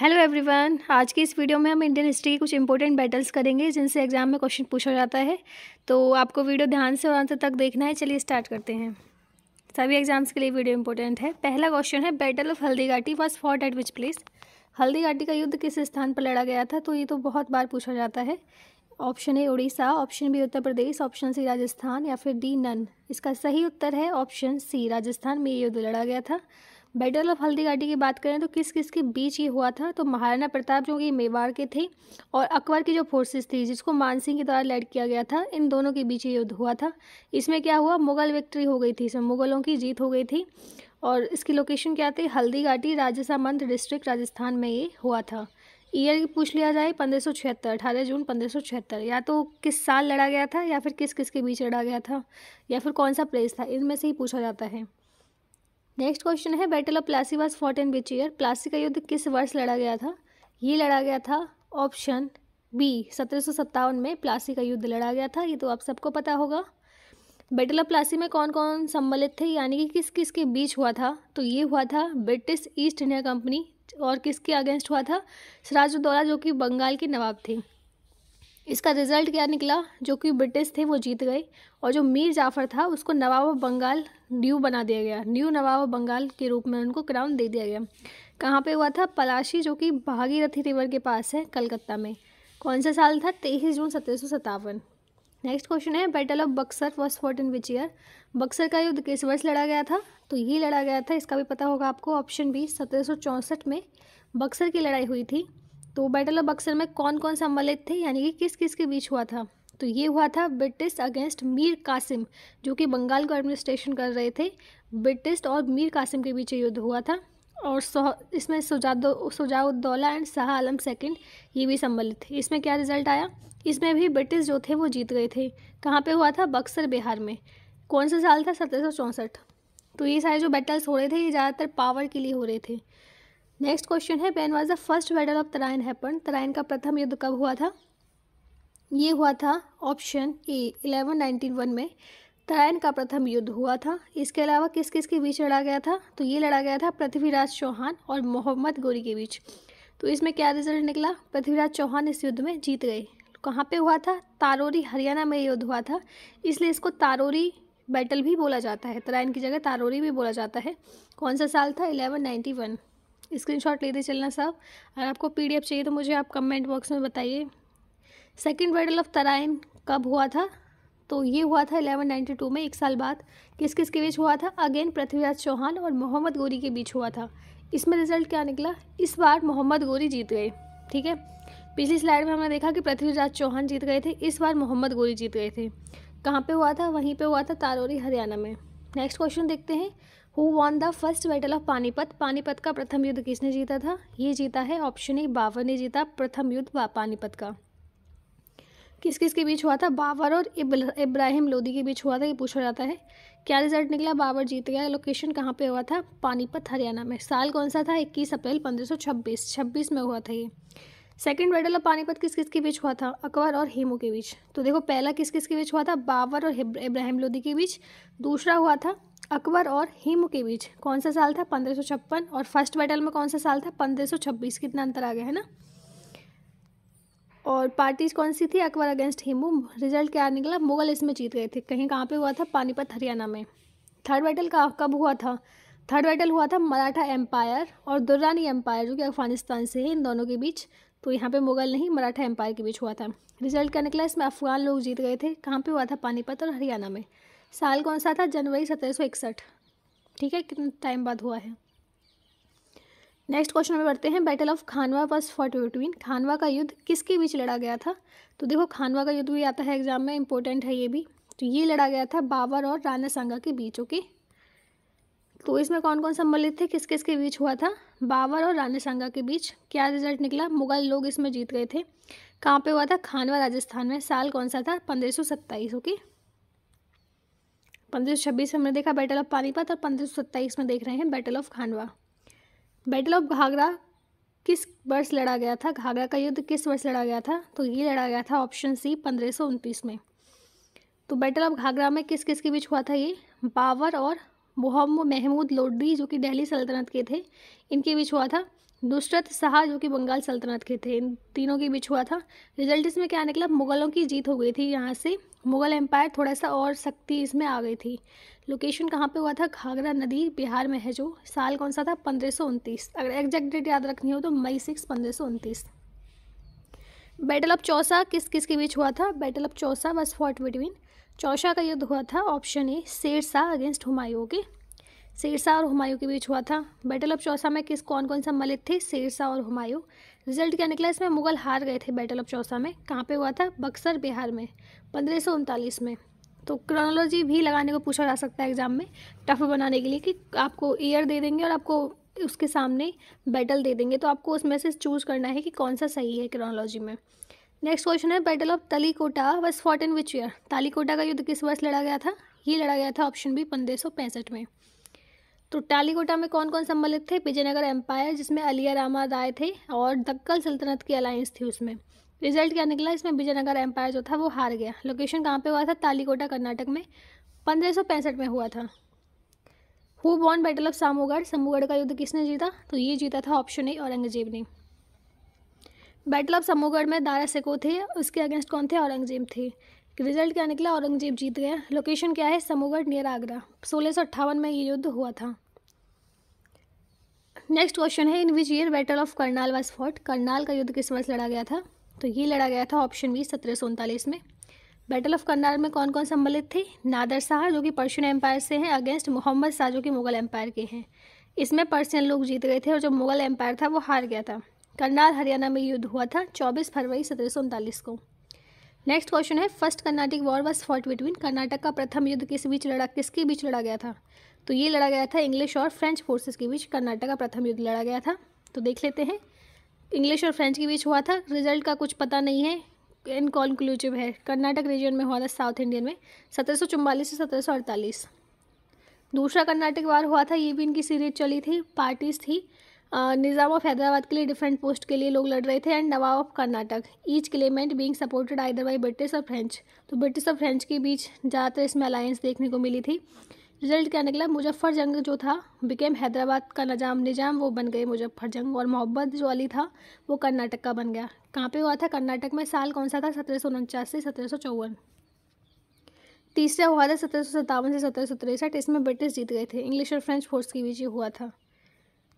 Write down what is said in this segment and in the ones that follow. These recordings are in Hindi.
हेलो एवरीवन आज की इस वीडियो में हम इंडियन हिस्ट्री के कुछ इंपॉर्टेंट बैटल्स करेंगे जिनसे एग्जाम में क्वेश्चन पूछा जाता है तो आपको वीडियो ध्यान से और अंत तक देखना है चलिए स्टार्ट करते हैं सभी एग्जाम्स के लिए वीडियो इंपॉर्टेंट है पहला क्वेश्चन है battle of Haldi Ghati was fought at which place Haldi Ghati का युद्ध किस स्थान पर लड़ा गया था तो ये तो बहुत बार पूछा जाता है option A Orissa option B Uttar Pradesh option C Rajasthan या फिर डी नन इसका सही उत्तर है ऑप्शन सी राजस्थान में ये युद्ध लड़ा गया था बैटल ऑफ हल्दी घाटी की बात करें तो किस किस के बीच ये हुआ था तो महाराणा प्रताप जो कि मेवाड़ के थे और अकबर की जो फोर्सेस थी जिसको मानसिंह के द्वारा लैड किया गया था इन दोनों के बीच ये युद्ध हुआ था इसमें क्या हुआ मुगल विक्ट्री हो गई थी इसमें मुगलों की जीत हो गई थी और इसकी लोकेशन क्या थी हल्दीघाटी राजसामंद डिस्ट्रिक्ट राजस्थान में ये हुआ था ईयर पूछ लिया जाए पंद्रह सौ छिहत्तर अठारह जून पंद्रह सौ छिहत्तर या तो किस साल लड़ा गया था या फिर किस किस के बीच लड़ा गया था या फिर कौन सा प्लेस था इनमें से ही पूछा जाता है नेक्स्ट क्वेश्चन है battle of Plassey was fought in which year Plassey का युद्ध किस वर्ष लड़ा गया था ये लड़ा गया था ऑप्शन बी सत्रह में प्लासी का युद्ध लड़ा गया था ये तो आप सबको पता होगा बैटल ऑफ प्लासी में कौन कौन सम्मिलित थे यानी कि किस किस के बीच हुआ था तो ये हुआ था ब्रिटिश ईस्ट इंडिया कंपनी और किसके अगेंस्ट हुआ था सिराजुद्दौला जो कि बंगाल के नवाब थे इसका रिज़ल्ट क्या निकला जो कि ब्रिटिश थे वो जीत गए और जो मीर जाफ़र था उसको नवाब बंगाल न्यू बना दिया गया न्यू नवाब बंगाल के रूप में उनको क्राउन दे दिया गया कहाँ पे हुआ था पलाशी जो कि भागीरथी रिवर के पास है कलकत्ता में कौन सा साल था तेईस जून सत्रह नेक्स्ट क्वेश्चन है battle of Buxar was fought in which year Buxar का युद्ध किस वर्ष लड़ा गया था तो ये लड़ा गया था इसका भी पता होगा आपको ऑप्शन बी सत्रह में बक्सर की लड़ाई हुई थी तो बैटल ऑफ बक्सर में कौन कौन सम्मिलित थे यानी कि किस किस के बीच हुआ था तो ये हुआ था ब्रिटिश अगेंस्ट मीर कासिम जो कि बंगाल को एडमिनिस्ट्रेशन कर रहे थे ब्रिटिश और मीर कासिम के बीच युद्ध हुआ था और इसमें सुजाउद्दौला एंड शाह आलम सेकंड ये भी सम्मिलित थे इसमें क्या रिजल्ट आया इसमें भी ब्रिटिश जो थे वो जीत गए थे कहाँ पे हुआ था बक्सर बिहार में कौन सा साल था सत्रह तो ये सारे जो बैटल्स हो रहे थे ये ज़्यादातर पावर के लिए हो रहे थे नेक्स्ट क्वेश्चन है when was the first battle of Tarain happen Tarain का प्रथम युद्ध कब हुआ था ये हुआ था option A eleven ninety one में तराइन का प्रथम युद्ध हुआ था इसके अलावा किस किस के बीच लड़ा गया था तो ये लड़ा गया था पृथ्वीराज चौहान और मोहम्मद गोरी के बीच तो इसमें क्या रिजल्ट निकला पृथ्वीराज चौहान इस युद्ध में जीत गए कहाँ पे हुआ था तारोरी हरियाणा में युद्ध हुआ था इसलिए इसको तारोरी बैटल भी बोला जाता है तराइन की जगह तारोरी भी बोला जाता है कौन सा साल था इलेवन नाइन्टी वन स्क्रीनशॉट लेते चलना सब अगर आपको पीडीएफ चाहिए तो मुझे आप कमेंट बॉक्स में बताइए सेकेंड बैटल ऑफ तराइन कब हुआ था तो ये हुआ था 1192 में एक साल बाद किस किस के बीच हुआ था अगेन पृथ्वीराज चौहान और मोहम्मद गोरी के बीच हुआ था इसमें रिजल्ट क्या निकला इस बार मोहम्मद गोरी जीत गए ठीक है पिछली स्लाइड में हमने देखा कि पृथ्वीराज चौहान जीत गए थे इस बार मोहम्मद गोरी जीत गए थे कहाँ पे हुआ था वहीं पे हुआ था तारोरी हरियाणा में नेक्स्ट क्वेश्चन देखते हैं who won the first battle of Panipat Panipat का प्रथम युद्ध किसने जीता था ये जीता है ऑप्शन ए बाबर ने जीता प्रथम युद्ध पानीपत का किस किस के बीच हुआ था बाबर और इब्राहिम लोदी के बीच हुआ था ये पूछा जाता है क्या रिजल्ट निकला बाबर जीत गया लोकेशन कहाँ पे हुआ था पानीपत हरियाणा में साल कौन सा था इक्कीस अप्रैल पंद्रह छब्बीस छब्बीस में हुआ था ये सेकेंड बैटल ऑफ पानीपत किस किस के बीच हुआ था अकबर और हेमू के बीच तो देखो पहला किस किस के बीच हुआ था बाबर और इब्राहिम लोदी के बीच दूसरा हुआ था अकबर और हिमू के बीच कौन सा साल था पंद्रह और फर्स्ट बैटल में कौन सा साल था पंद्रह कितना अंतर आ गया है ना और पार्टीज कौन सी थी अकबर अगेंस्ट हिमू रिजल्ट क्या निकला मुगल इसमें जीत गए थे कहीं कहाँ पे हुआ था पानीपत हरियाणा में थर्ड बैटल का कब हुआ था थर्ड बैटल हुआ था मराठा एम्पायर और दुर्रानी एम्पायर जो कि अफगानिस्तान से है इन दोनों के बीच तो यहाँ पे मुगल नहीं मराठा एम्पायर के बीच हुआ था रिजल्ट क्या निकला इसमें अफगान लोग जीत गए थे कहाँ पे हुआ था पानीपत और हरियाणा में साल कौन सा था जनवरी सत्रह ठीक है कितने टाइम बाद हुआ है नेक्स्ट क्वेश्चन में बढ़ते हैं battle of Khanwa was fought between Khanwa का युद्ध किसके बीच लड़ा गया था तो देखो खानवा का युद्ध भी आता है एग्जाम में इंपॉर्टेंट है ये भी तो ये लड़ा गया था बाबर और राना सांगा के बीच ओके तो इसमें कौन कौन सम्मिलित थे किस किस के बीच हुआ था बाबर और राना सांगा के बीच क्या रिजल्ट निकला मुगल लोग इसमें जीत गए थे कहाँ पे हुआ था खानवा राजस्थान में साल कौन सा था पंद्रह ओके पंद्रह सौ छब्बीस हमने देखा बैटल ऑफ पानीपत और पंद्रह सौ सत्ताईस में देख रहे हैं battle of Khanwa battle of Ghaghra किस वर्ष लड़ा गया था घाघरा का युद्ध किस वर्ष लड़ा गया था तो ये लड़ा गया था ऑप्शन सी पंद्रह सौ उनतीस में तो बैटल ऑफ घाघरा में किस किस के बीच हुआ था ये बाबर और मोहम्मद महमूद लोडी जो कि दिल्ली सल्तनत के थे इनके बीच हुआ था नुसरत शाह जो कि बंगाल सल्तनत के थे इन तीनों के बीच हुआ था रिजल्ट इसमें क्या निकला मुगलों की जीत हो गई थी यहाँ से मुगल एम्पायर थोड़ा सा और शक्ति इसमें आ गई थी लोकेशन कहाँ पे हुआ था घाघरा नदी बिहार में है जो साल कौन सा था पंद्रह अगर एग्जैक्ट डेट याद रखनी हो तो मई सिक्स पंद्रह बैटल ऑफ चौसा किस किस के बीच हुआ था battle of Chausa was fought between Chausa का युद्ध हुआ था ऑप्शन ए शेर शाह अगेंस्ट हुमायूं के सिरसा और हुमायूं के बीच हुआ था बैटल ऑफ चौसा में किस कौन कौन सम्मिलित थे सिरसा और हुमायूं रिजल्ट क्या निकला इसमें मुगल हार गए थे बैटल ऑफ चौसा में कहाँ पे हुआ था बक्सर बिहार में पंद्रह में तो क्रोनोलॉजी भी लगाने को पूछा जा सकता है एग्जाम में टफ बनाने के लिए कि आपको ईयर दे देंगे और आपको उसके सामने बैटल दे देंगे तो आपको उसमें से चूज करना है कि कौन सा सही है क्रोनोलॉजी में नेक्स्ट क्वेश्चन है battle of Talikota was fought in which year Talikota का युद्ध किस वर्ष लड़ा गया था ये लड़ा गया था ऑप्शन बी पंद्रह में तो टालीकोटा में कौन कौन सम्मिलित थे विजयनगर एम्पायर जिसमें अलिया रामा राय थे और दक्कल सल्तनत की अलायंस थी उसमें रिजल्ट क्या निकला इसमें विजयनगर एम्पायर जो था वो हार गया लोकेशन कहाँ पे हुआ था तालीकोटा कर्नाटक में पंद्रह में हुआ था हु बॉन बैटल ऑफ सामूगढ़ समूगढ़ का युद्ध किसने जीता तो ये जीता था ऑप्शन ए औरंगजेब ने बैटल ऑफ समूगढ़ में दारा सेको थे उसके अगेंस्ट कौन थे औरंगजेब थे रिजल्ट क्या निकला औरंगजेब जीत गया लोकेशन क्या है समोगढ़ नियर आगरा सोलह में ये युद्ध हुआ था नेक्स्ट क्वेश्चन है in which year battle of Karnal was fought Karnal का युद्ध किस वर्ष लड़ा गया था तो ये लड़ा गया था ऑप्शन बी सत्रह में बैटल ऑफ करनाल में कौन कौन सम्मिलित थे नादर शाह जो कि पर्शियन एम्पायर से हैं अगेंस्ट मोहम्मद शाह जो कि मुगल एम्पायर के हैं इसमें पर्शियन लोग जीत गए थे और जो मुगल एम्पायर था वो हार गया था करनाल हरियाणा में युद्ध हुआ था चौबीस फरवरी सत्रह को नेक्स्ट क्वेश्चन है first Carnatic war was fought between Karnataka का प्रथम युद्ध किस बीच लड़ा किसके बीच लड़ा गया था तो ये लड़ा गया था इंग्लिश और फ्रेंच फोर्सेस के बीच कर्नाटक का प्रथम युद्ध लड़ा गया था तो देख लेते हैं इंग्लिश और फ्रेंच के बीच हुआ था रिजल्ट का कुछ पता नहीं है इनकॉन्क्लूसिव है कर्नाटक रीजन में हुआ था साउथ इंडियन में सत्रह से सत्रह दूसरा कर्नाटक वार हुआ था ये भी इनकी सीरीज चली थी पार्टीज थी निज़ाम ऑफ हैदराबाद के लिए डिफरेंट पोस्ट के लिए लोग लड़ रहे थे and Nawab of Karnataka each claimant being supported either by British और फ्रेंच तो ब्रिटिश और फ्रेंच के बीच ज़्यादातर इसमें अलायंस देखने को मिली थी रिजल्ट क्या निकला मुजफ्फर जंग जो था बिकेम हैदराबाद का निजाम निजाम वो बन गए मुजफ्फर जंग और मोहब्बत जो अली था वो कर्नाटक का बन गया कहाँ पर हुआ था कर्नाटक में साल कौन सा था सत्रह सौ उनचास से सत्रह सौ चौवन तीसरा हुआ था सत्रह सौ सत्तावन से सत्रह सौ तिरसठ इसमें ब्रिटिश जीत गए थे इंग्लिश और फ्रेंच फोर्स के बीच ये हुआ था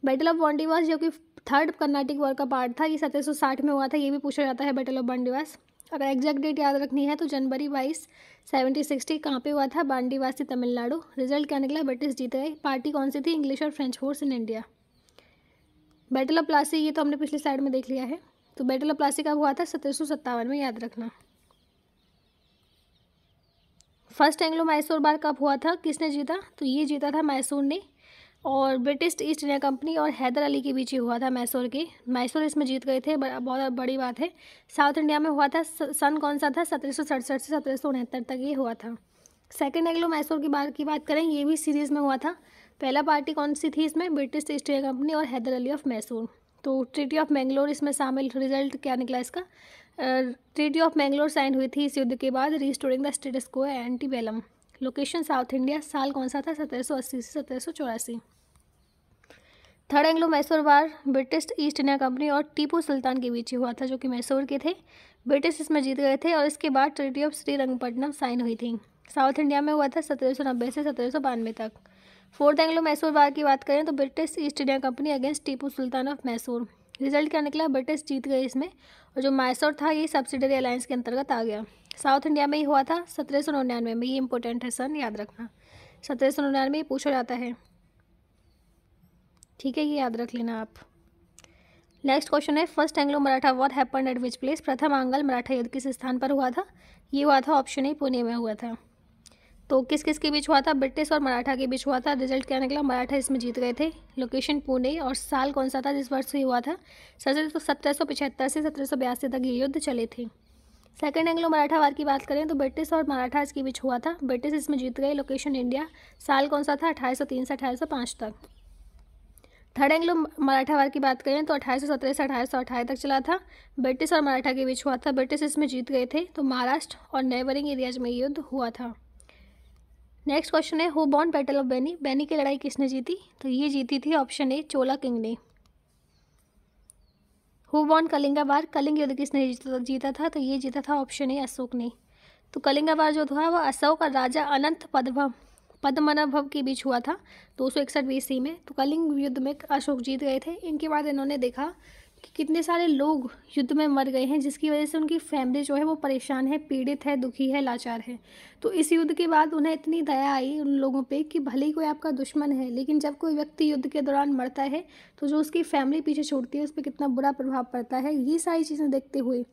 बैटल ऑफ बॉन्डीवास जो कि थर्ड कर्नाटिक वॉर का पार्ट था ये सत्रह सौ साठ में हुआ था ये भी पूछा जाता है बैटल ऑफ बॉन्डीवास अगर एग्जैक्ट डेट याद रखनी है तो जनवरी बाईस सेवेंटी सिक्सटी कहाँ पे हुआ था से तमिलनाडु रिजल्ट क्या निकला ब्रिटिश जीत गए पार्टी कौन सी थी इंग्लिश और French force in India battle of Plassey ये तो हमने पिछली साइड में देख लिया है तो बैटल ऑफ प्लासी कब हुआ था सत्रह में याद रखना फर्स्ट एंग्लो मैसूर बार कब हुआ था किसने जीता तो ये जीता था मैसूर ने और ब्रिटिश ईस्ट इंडिया कंपनी और हैदर अली के बीच ही हुआ था मैसूर की मैसूर इसमें जीत गए थे बहुत बड़ी बात है साउथ इंडिया में हुआ था सन कौन सा था सत्रह से सत्रह तक ये हुआ था सेकेंड एग्लो मैसूर की बात की बात करें ये भी सीरीज़ में हुआ था पहला पार्टी कौन सी थी इसमें ब्रिटिश ईस्ट इंडिया कंपनी और हैदर अली ऑफ मैसूर तो ट्रीटी ऑफ मैंगलोर इसमें शामिल रिजल्ट क्या निकला इसका ट्रीटी ऑफ मैंगलोर साइन हुई थी इस युद्ध के बाद restoring the status quo ante bellum location south India साल कौन सा था अस्सी से सत्रह third Anglo Mysore war British East India company और टीपू सुल्तान के बीच हुआ था जो कि मैसूर के थे ब्रिटिश इसमें जीत गए थे और इसके बाद ट्रिटी ऑफ श्रीरंगपट्टनम साइन हुई थी साउथ इंडिया में हुआ था सत्रह सौ नब्बे से सत्रह सौ बानवे तक फोर्थ एंग्लो मैसूर वार की बात करें तो British East India company against Tipu Sultan of Mysore result क्या निकला ब्रिटिश जीत गए इसमें और जो मैसूर था ये सब्सिडरी अलायंस के अंतर्गत आ गया साउथ इंडिया में ही हुआ था सत्रह सौ निन्यानवे में ये इंपॉर्टेंट है सन याद रखना सत्रह सौ निन्यानवे पूछा जाता है ठीक है ये याद रख लेना आप नेक्स्ट क्वेश्चन है first Anglo Maratha war happen at which place प्रथम आंगल मराठा युद्ध किस स्थान पर हुआ था ये हुआ था ऑप्शन ए पुणे में हुआ था तो किस किस के बीच हुआ था ब्रिटिश और मराठा के बीच हुआ था रिजल्ट क्या निकला मराठा इसमें जीत गए थे लोकेशन पुणे और साल कौन सा था जिस वर्ष हुआ था सत्रह सौ सत्रह सौ पचहत्तर से सत्रह सौ बयासी तक ये युद्ध चले थे सेकेंड एंग्लो मराठा वार की बात करें तो ब्रिटिश और मराठाज के बीच हुआ था ब्रिटिश इसमें जीत गए लोकेशन इंडिया साल कौन सा था अठारह से अठारह तक थर्ड एंग्लो मराठा वार की बात करें तो अठारह से अठारह तक चला था ब्रिटिश और मराठा के बीच हुआ था ब्रिटिश इसमें जीत गए थे तो महाराष्ट्र और नेबरिंग एरियाज में युद्ध हुआ था नेक्स्ट क्वेश्चन है हु बॉन्ड बैटल ऑफ बेनी बेनी की लड़ाई किसने जीती तो ये जीती थी ऑप्शन ए चोला किंग ने who won Kalinga war Kalinga युद्ध किसने जीता था तो ये जीता था ऑप्शन ए अशोक ने तो कलिंगा बार जो था वह अशोक और राजा अनंत पदभव पद्मनाभव के बीच हुआ था दो सौ इकसठ बीसी में तो कलिंग युद्ध में अशोक जीत गए थे इनके बाद इन्होंने देखा कि कितने सारे लोग युद्ध में मर गए हैं जिसकी वजह से उनकी फैमिली जो है वो परेशान है पीड़ित है दुखी है लाचार है तो इस युद्ध के बाद उन्हें इतनी दया आई उन लोगों पे कि भले ही कोई आपका दुश्मन है लेकिन जब कोई व्यक्ति युद्ध के दौरान मरता है तो जो उसकी फैमिली पीछे छोड़ती है उस पर कितना बुरा प्रभाव पड़ता है ये सारी चीज़ें देखते हुए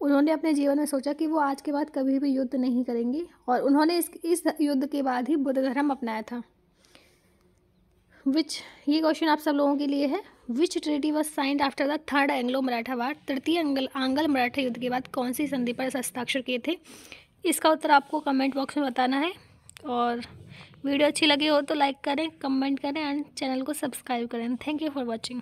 उन्होंने अपने जीवन में सोचा कि वो आज के बाद कभी भी युद्ध नहीं करेंगे और उन्होंने इस इस युद्ध के बाद ही बुद्ध धर्म अपनाया था विच ये क्वेश्चन आप सब लोगों के लिए है which treaty was signed after the third Anglo Maratha war तृतीय एंगल आंगल मराठा युद्ध के बाद कौन सी संधि पर हस्ताक्षर किए थे इसका उत्तर आपको कमेंट बॉक्स में बताना है और वीडियो अच्छी लगी हो तो लाइक करें कमेंट करें एंड चैनल को सब्सक्राइब करें थैंक यू फॉर वॉचिंग